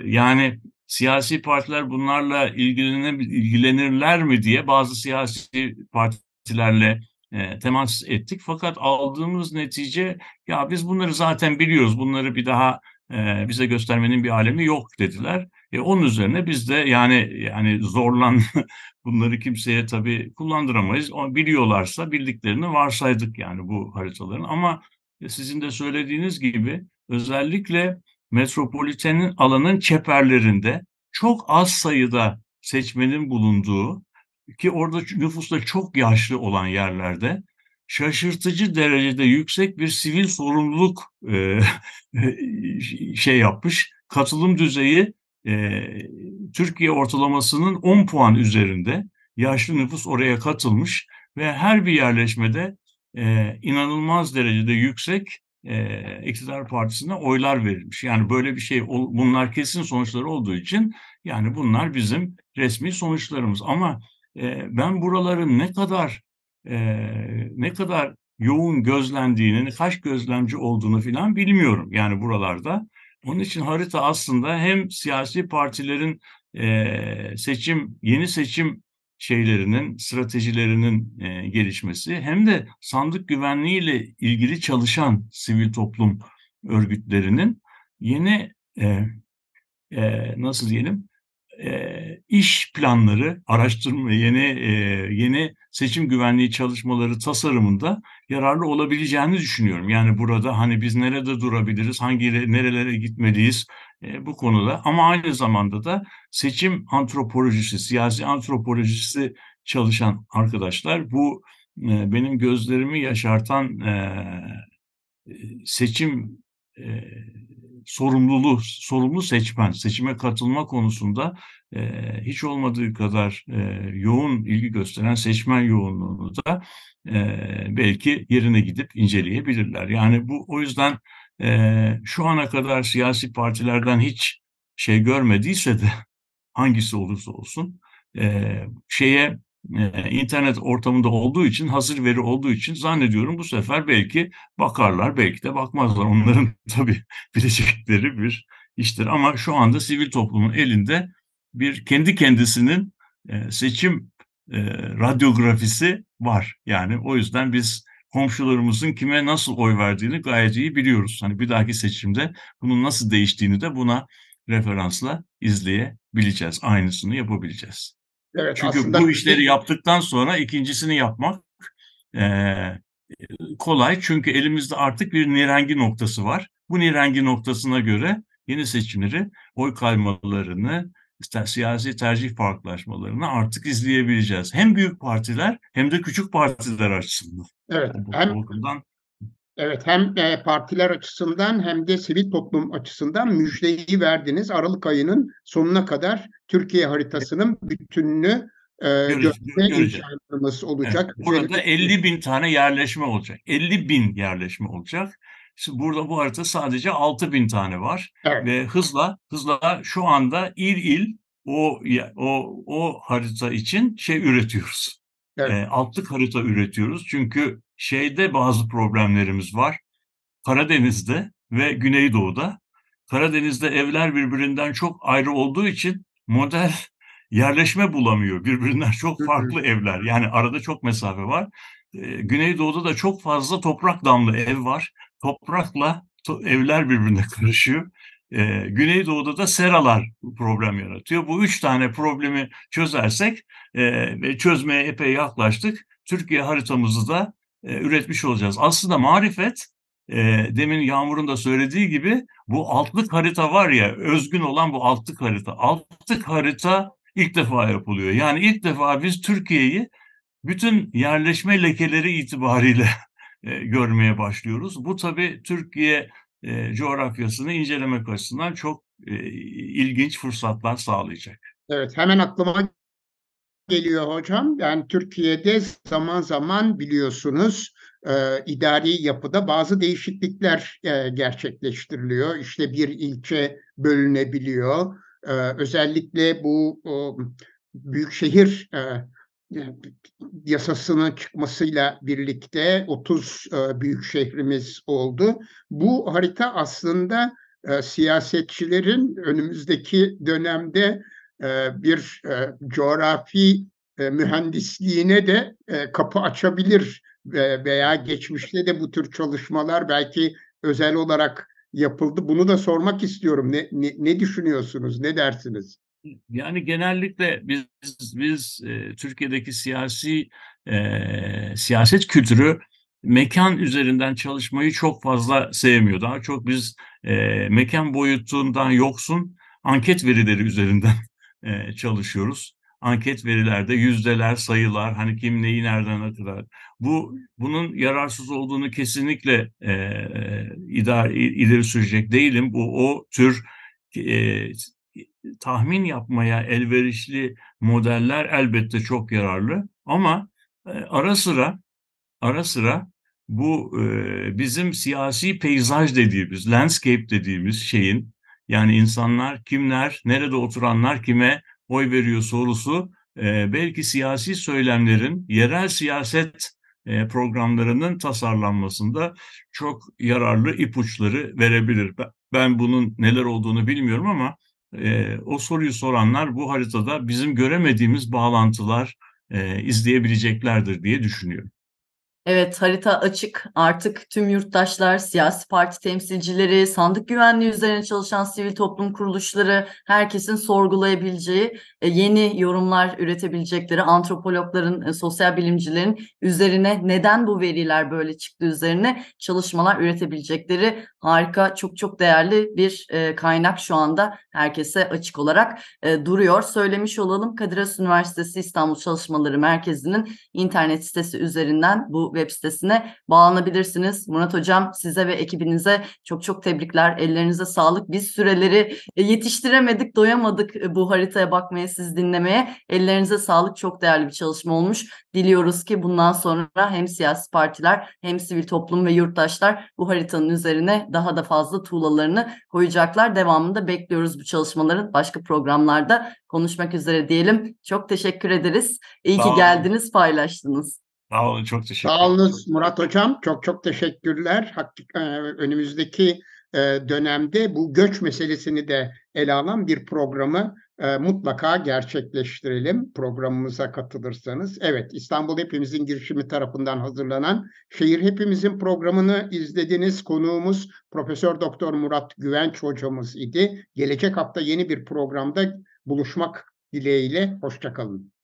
yani siyasi partiler bunlarla ilgilenirler mi diye bazı siyasi partilerle e, temas ettik. Fakat aldığımız netice ya biz bunları zaten biliyoruz, bunları bir daha e, bize göstermenin bir alemi yok dediler. E, onun üzerine biz de yani yani zorlan bunları kimseye tabii kullandıramayız. Biliyorlarsa bildiklerini varsaydık yani bu haritaların. Ama e, sizin de söylediğiniz gibi özellikle metropolitenin alanın çeperlerinde çok az sayıda seçmenin bulunduğu ki orada nüfusta çok yaşlı olan yerlerde şaşırtıcı derecede yüksek bir sivil sorumluluk e, e şey yapmış. Katılım düzeyi ee, Türkiye ortalamasının 10 puan üzerinde yaşlı nüfus oraya katılmış ve her bir yerleşmede e, inanılmaz derecede yüksek e, iktidar partisine oylar verilmiş. Yani böyle bir şey, bunlar kesin sonuçları olduğu için yani bunlar bizim resmi sonuçlarımız. Ama e, ben buraların ne kadar e, ne kadar yoğun gözlendiğini, kaç gözlemci olduğunu filan bilmiyorum. Yani buralarda onun için harita aslında hem siyasi partilerin e, seçim yeni seçim şeylerinin stratejilerinin e, gelişmesi hem de sandık güvenliği ile ilgili çalışan sivil toplum örgütlerinin yeni e, e, nasıl diyelim e, iş planları, araştırma, yeni e, yeni seçim güvenliği çalışmaları tasarımında yararlı olabileceğini düşünüyorum. Yani burada hani biz nerede durabiliriz, hangi nerelere gitmeliyiz e, bu konuda. Ama aynı zamanda da seçim antropolojisi, siyasi antropolojisi çalışan arkadaşlar bu e, benim gözlerimi yaşartan e, e seçim e, sorumluluğu, sorumlu seçmen, seçime katılma konusunda e, hiç olmadığı kadar e, yoğun ilgi gösteren seçmen yoğunluğunu da e, belki yerine gidip inceleyebilirler. Yani bu o yüzden e, şu ana kadar siyasi partilerden hiç şey görmediyse de hangisi olursa olsun e, şeye e, internet ortamında olduğu için, hazır veri olduğu için zannediyorum bu sefer belki bakarlar, belki de bakmazlar. Onların tabii bilecekleri bir iştir. Ama şu anda sivil toplumun elinde bir kendi kendisinin e, seçim e, radyografisi var. Yani o yüzden biz komşularımızın kime nasıl oy verdiğini gayet iyi biliyoruz. Hani bir dahaki seçimde bunun nasıl değiştiğini de buna referansla izleyebileceğiz. Aynısını yapabileceğiz. Evet, Çünkü aslında... bu işleri yaptıktan sonra ikincisini yapmak e, kolay. Çünkü elimizde artık bir nirengi noktası var. Bu nirengi noktasına göre yeni seçimleri, oy kaymalarını, işte siyasi tercih farklılaşmalarını artık izleyebileceğiz. Hem büyük partiler hem de küçük partiler açısından. Evet. Yani bu hem, Evet hem e, partiler açısından hem de sivil toplum açısından müjdeyi verdiniz. Aralık ayının sonuna kadar Türkiye haritasının bütününü e, imkanımız olacak. Evet, burada 50 şey bin tane yerleşme olacak. 50 bin yerleşme olacak. Şimdi Burada bu harita sadece 6 bin tane var evet. ve hızla hızla şu anda il il o o o harita için şey üretiyoruz. Evet. E, altlık harita üretiyoruz çünkü şeyde bazı problemlerimiz var. Karadeniz'de ve Güneydoğu'da. Karadeniz'de evler birbirinden çok ayrı olduğu için model yerleşme bulamıyor. Birbirinden çok farklı evler. Yani arada çok mesafe var. Güneydoğu'da da çok fazla toprak damlı ev var. Toprakla to evler birbirine karışıyor. Ee, Güneydoğu'da da seralar problem yaratıyor. Bu üç tane problemi çözersek ve çözmeye epey yaklaştık. Türkiye haritamızı da e, üretmiş olacağız. Aslında marifet e, demin Yağmur'un da söylediği gibi bu altlık harita var ya özgün olan bu altlık harita. Altlık harita ilk defa yapılıyor. Yani ilk defa biz Türkiye'yi bütün yerleşme lekeleri itibariyle e, görmeye başlıyoruz. Bu tabii Türkiye e, coğrafyasını incelemek açısından çok e, ilginç fırsatlar sağlayacak. Evet hemen aklıma geliyor hocam. Yani Türkiye'de zaman zaman biliyorsunuz e, idari yapıda bazı değişiklikler e, gerçekleştiriliyor. İşte bir ilçe bölünebiliyor. E, özellikle bu e, büyükşehir e, yasasının çıkmasıyla birlikte 30 e, büyük şehrimiz oldu. Bu harita aslında e, siyasetçilerin önümüzdeki dönemde e, bir e, coğrafi e, mühendisliğine de kapı açabilir veya geçmişte de bu tür çalışmalar belki özel olarak yapıldı. Bunu da sormak istiyorum. Ne, ne, ne düşünüyorsunuz? Ne dersiniz? Yani genellikle biz biz e, Türkiye'deki siyasi e, siyaset kültürü mekan üzerinden çalışmayı çok fazla sevmiyor. Daha çok biz e, mekan boyutundan yoksun anket verileri üzerinden e, çalışıyoruz. Anket verilerde yüzdeler, sayılar, hani kim neyi nereden hatırlar. Bu bunun yararsız olduğunu kesinlikle e, idare, ileri sürecek değilim. Bu o tür e, tahmin yapmaya elverişli modeller elbette çok yararlı ama e, ara sıra ara sıra bu e, bizim siyasi peyzaj dediğimiz, landscape dediğimiz şeyin yani insanlar kimler, nerede oturanlar kime oy veriyor sorusu e, belki siyasi söylemlerin yerel siyaset e, programlarının tasarlanmasında çok yararlı ipuçları verebilir. Ben bunun neler olduğunu bilmiyorum ama e, o soruyu soranlar bu haritada bizim göremediğimiz bağlantılar e, izleyebileceklerdir diye düşünüyorum. Evet harita açık. Artık tüm yurttaşlar, siyasi parti temsilcileri, sandık güvenliği üzerine çalışan sivil toplum kuruluşları herkesin sorgulayabileceği, e, yeni yorumlar üretebilecekleri antropologların, e, sosyal bilimcilerin üzerine neden bu veriler böyle çıktı üzerine çalışmalar üretebilecekleri harika, çok çok değerli bir e, kaynak şu anda herkese açık olarak duruyor. Söylemiş olalım Kadir Has Üniversitesi İstanbul Çalışmaları Merkezi'nin internet sitesi üzerinden bu web sitesine bağlanabilirsiniz. Murat Hocam size ve ekibinize çok çok tebrikler. Ellerinize sağlık. Biz süreleri e, yetiştiremedik, doyamadık e, bu haritaya bakmaya, siz dinlemeye. Ellerinize sağlık. Çok değerli bir çalışma olmuş. Diliyoruz ki bundan sonra hem siyasi partiler hem sivil toplum ve yurttaşlar bu haritanın üzerine daha da fazla tuğlalarını koyacaklar. Devamında bekliyoruz bu çalışmaların başka programlarda konuşmak üzere diyelim. Çok teşekkür ederiz. İyi ki geldiniz, paylaştınız. Sağ olun çok teşekkür ederim. Sağ olunuz Murat Hocam. Çok çok teşekkürler. E, önümüzdeki e, dönemde bu göç meselesini de ele alan bir programı e, mutlaka gerçekleştirelim programımıza katılırsanız. Evet İstanbul Hepimizin girişimi tarafından hazırlanan Şehir Hepimizin programını izlediniz. Konuğumuz Profesör Doktor Murat Güvenç hocamız idi. Gelecek hafta yeni bir programda buluşmak dileğiyle hoşçakalın.